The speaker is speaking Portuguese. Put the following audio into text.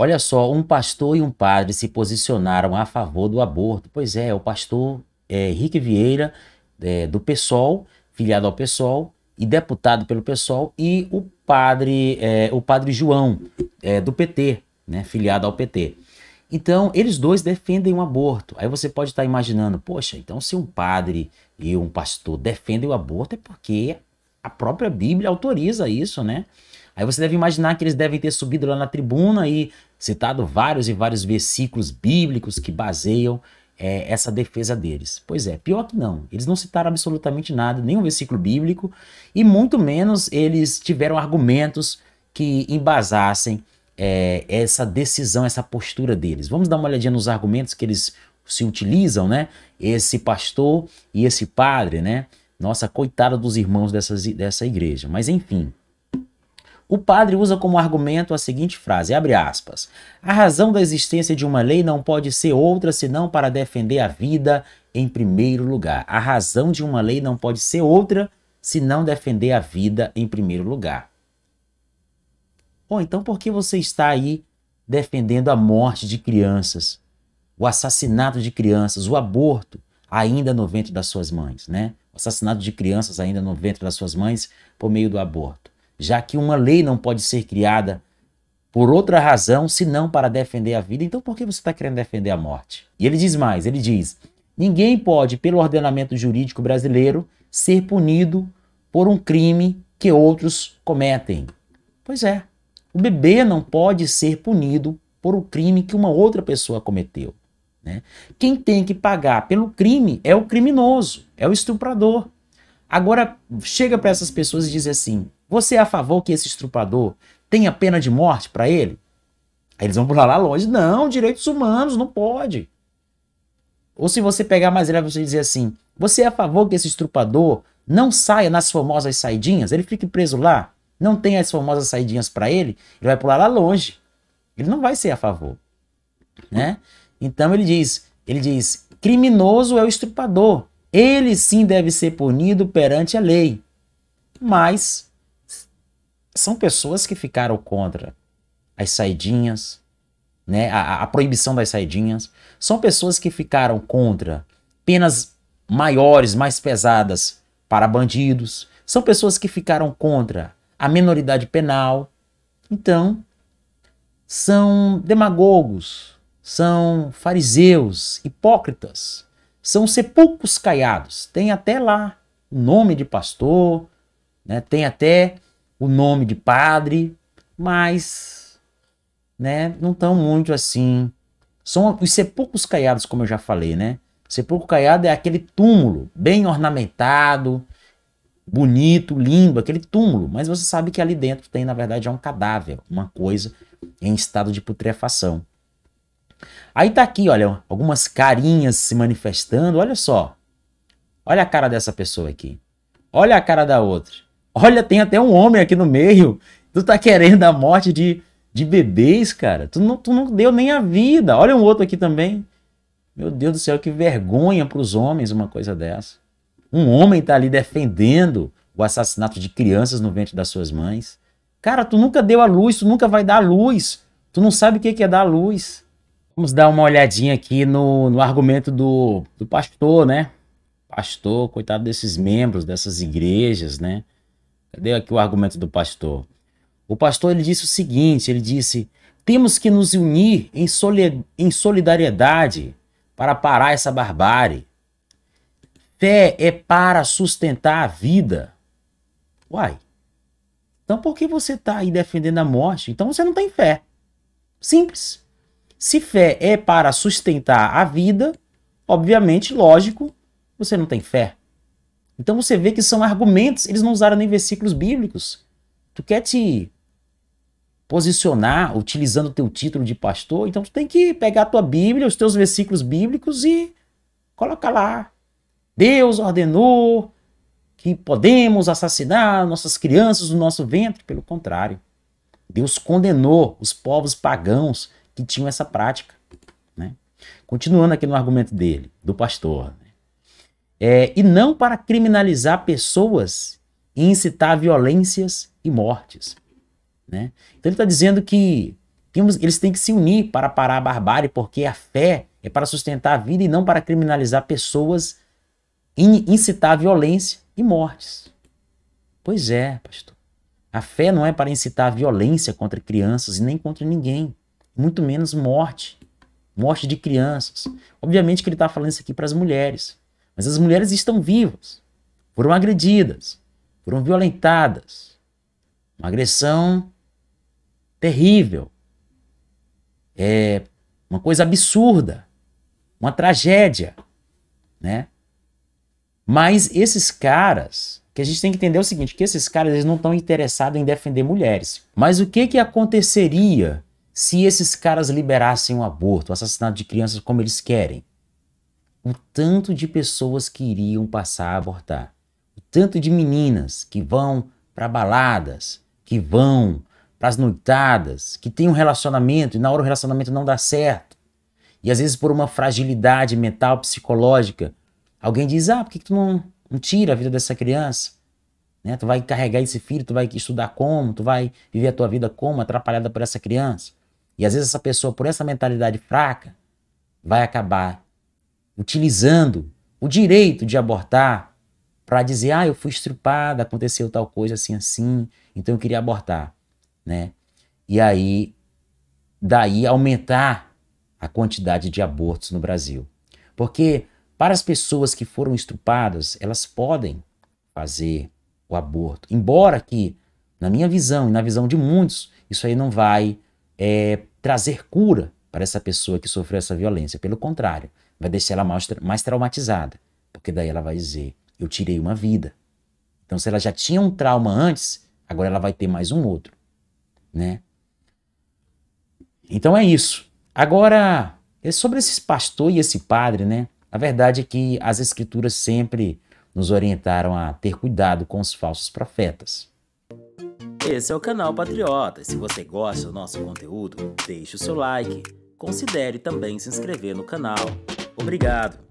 Olha só, um pastor e um padre se posicionaram a favor do aborto. Pois é, o pastor é, Henrique Vieira, é, do PSOL, filiado ao PSOL, e deputado pelo PSOL, e o padre, é, o padre João, é, do PT, né, filiado ao PT. Então, eles dois defendem o aborto. Aí você pode estar tá imaginando, poxa, então se um padre e um pastor defendem o aborto é porque a própria Bíblia autoriza isso, né? Aí você deve imaginar que eles devem ter subido lá na tribuna e citado vários e vários versículos bíblicos que baseiam é, essa defesa deles. Pois é, pior que não. Eles não citaram absolutamente nada, nenhum versículo bíblico, e muito menos eles tiveram argumentos que embasassem é, essa decisão, essa postura deles. Vamos dar uma olhadinha nos argumentos que eles se utilizam, né? Esse pastor e esse padre, né? Nossa, coitada dos irmãos dessas, dessa igreja. Mas enfim, o padre usa como argumento a seguinte frase, abre aspas, a razão da existência de uma lei não pode ser outra senão para defender a vida em primeiro lugar. A razão de uma lei não pode ser outra senão defender a vida em primeiro lugar. Bom, então por que você está aí defendendo a morte de crianças, o assassinato de crianças, o aborto ainda no ventre das suas mães, né? O assassinato de crianças ainda no ventre das suas mães por meio do aborto já que uma lei não pode ser criada por outra razão senão para defender a vida, então por que você está querendo defender a morte? E ele diz mais: ele diz, ninguém pode, pelo ordenamento jurídico brasileiro, ser punido por um crime que outros cometem. Pois é, o bebê não pode ser punido por um crime que uma outra pessoa cometeu. Né? Quem tem que pagar pelo crime é o criminoso, é o estuprador. Agora, chega para essas pessoas e diz assim: você é a favor que esse estrupador tenha pena de morte para ele? Aí eles vão pular lá longe. Não, direitos humanos, não pode. Ou se você pegar mais leve, você dizer assim: você é a favor que esse estrupador não saia nas famosas saidinhas? Ele fique preso lá? Não tem as famosas saidinhas para ele? Ele vai pular lá longe. Ele não vai ser a favor. Né? Então ele diz: ele diz, criminoso é o estrupador. Ele sim deve ser punido perante a lei. Mas são pessoas que ficaram contra as saidinhas, né? A, a proibição das saidinhas. São pessoas que ficaram contra penas maiores, mais pesadas para bandidos. São pessoas que ficaram contra a minoridade penal. Então, são demagogos, são fariseus, hipócritas, são sepulcros caiados. Tem até lá o nome de pastor, né? tem até o nome de padre, mas né, não estão muito assim. São os sepulcros caiados, como eu já falei, né? Sepulcro caiado é aquele túmulo bem ornamentado, bonito, lindo, aquele túmulo, mas você sabe que ali dentro tem, na verdade, é um cadáver, uma coisa em estado de putrefação. Aí tá aqui, olha, algumas carinhas se manifestando, olha só. Olha a cara dessa pessoa aqui. Olha a cara da outra. Olha, tem até um homem aqui no meio. Tu tá querendo a morte de, de bebês, cara. Tu não, tu não deu nem a vida. Olha um outro aqui também. Meu Deus do céu, que vergonha para os homens uma coisa dessa. Um homem tá ali defendendo o assassinato de crianças no ventre das suas mães. Cara, tu nunca deu a luz, tu nunca vai dar a luz. Tu não sabe o que é dar a luz. Vamos dar uma olhadinha aqui no, no argumento do, do pastor, né? Pastor, coitado desses membros dessas igrejas, né? dei aqui o argumento do pastor. O pastor ele disse o seguinte: ele disse, temos que nos unir em, soli em solidariedade para parar essa barbárie. Fé é para sustentar a vida. Uai. Então por que você está aí defendendo a morte? Então você não tem fé. Simples. Se fé é para sustentar a vida, obviamente, lógico, você não tem fé. Então você vê que são argumentos, eles não usaram nem versículos bíblicos. Tu quer te posicionar utilizando o teu título de pastor, então tu tem que pegar a tua Bíblia, os teus versículos bíblicos e colocar lá. Deus ordenou que podemos assassinar nossas crianças no nosso ventre, pelo contrário. Deus condenou os povos pagãos que tinham essa prática. Né? Continuando aqui no argumento dele, do pastor. Né? é, e não para criminalizar pessoas e incitar violências e mortes. Né? Então ele está dizendo que temos, eles têm que se unir para parar a barbárie, porque a fé é para sustentar a vida e não para criminalizar pessoas e incitar violência e mortes. Pois é, pastor. A fé não é para incitar violência contra crianças e nem contra ninguém, muito menos morte, morte de crianças. Obviamente que ele está falando isso aqui para as mulheres. Mas as mulheres estão vivas, foram agredidas, foram violentadas. Uma agressão terrível. É uma coisa absurda, uma tragédia, né? Mas esses caras, que a gente tem que entender é o seguinte, que esses caras eles não estão interessados em defender mulheres. Mas o que que aconteceria se esses caras liberassem o aborto, o assassinato de crianças como eles querem? o tanto de pessoas que iriam passar a abortar, o tanto de meninas que vão para baladas, que vão para as noitadas, que tem um relacionamento e na hora o relacionamento não dá certo. E às vezes por uma fragilidade mental, psicológica, alguém diz: "Ah, por que, que tu não, não tira a vida dessa criança?" Né? Tu vai carregar esse filho, tu vai estudar como, tu vai viver a tua vida como, atrapalhada por essa criança. E às vezes essa pessoa, por essa mentalidade fraca, vai acabar utilizando o direito de abortar para dizer, ah, eu fui estrupada, aconteceu tal coisa assim, assim, então eu queria abortar, né? E aí, daí aumentar a quantidade de abortos no Brasil. Porque para as pessoas que foram estrupadas, elas podem fazer o aborto. Embora que, na minha visão e na visão de muitos, isso aí não vai é, trazer cura para essa pessoa que sofreu essa violência. Pelo contrário, vai deixar ela mais, mais traumatizada, porque daí ela vai dizer: eu tirei uma vida. Então, se ela já tinha um trauma antes, agora ela vai ter mais um outro, né? Então é isso. Agora, é sobre esse pastor e esse padre, né? A verdade é que as escrituras sempre nos orientaram a ter cuidado com os falsos profetas. Esse é o canal Patriota. Se você gosta do nosso conteúdo, deixe o seu like. Considere também se inscrever no canal. Obrigado.